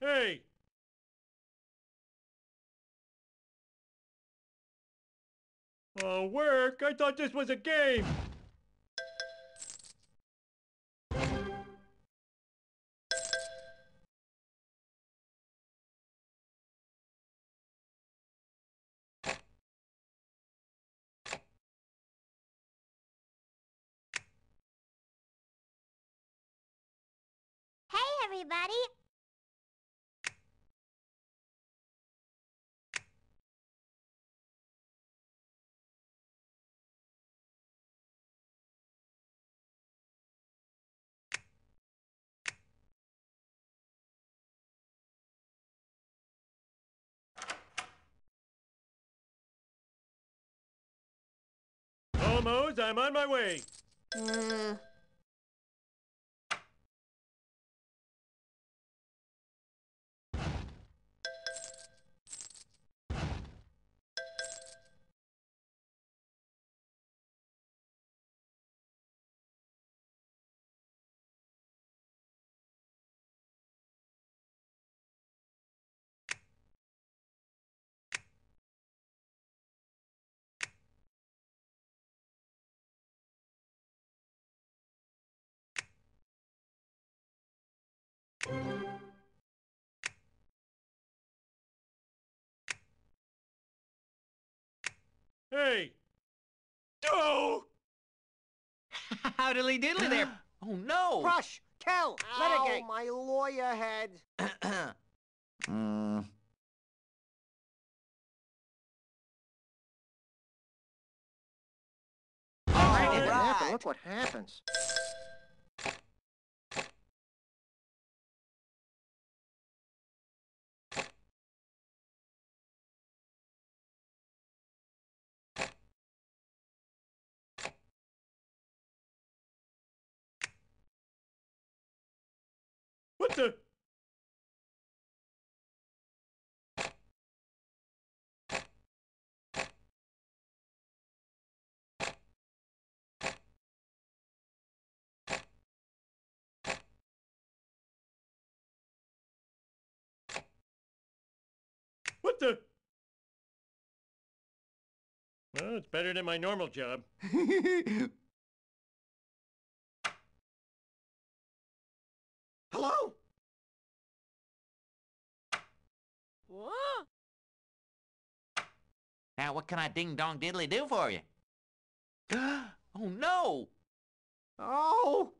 Hey Oh, uh, work? I thought this was a game! everybody. Mose, I'm on my way. Uh... Hey! Do! Howdily diddly there. oh, no! Rush! Kel! Let it go! my lawyer head! mm. All right, look what happens. What the? What the? Well, it's better than my normal job. Hello? Now, what can I ding-dong diddly do for you? oh, no! Oh!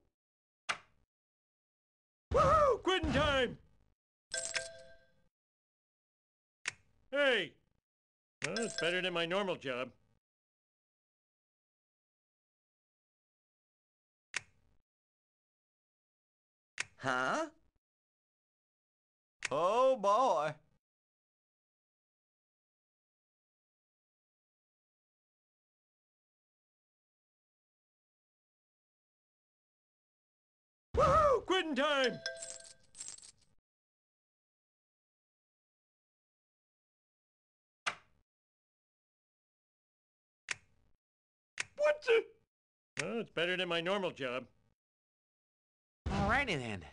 Woohoo! Quitting time! Hey! Well, better than my normal job. Huh? Oh boy! Game time! What the? Oh, it's better than my normal job. Alrighty then.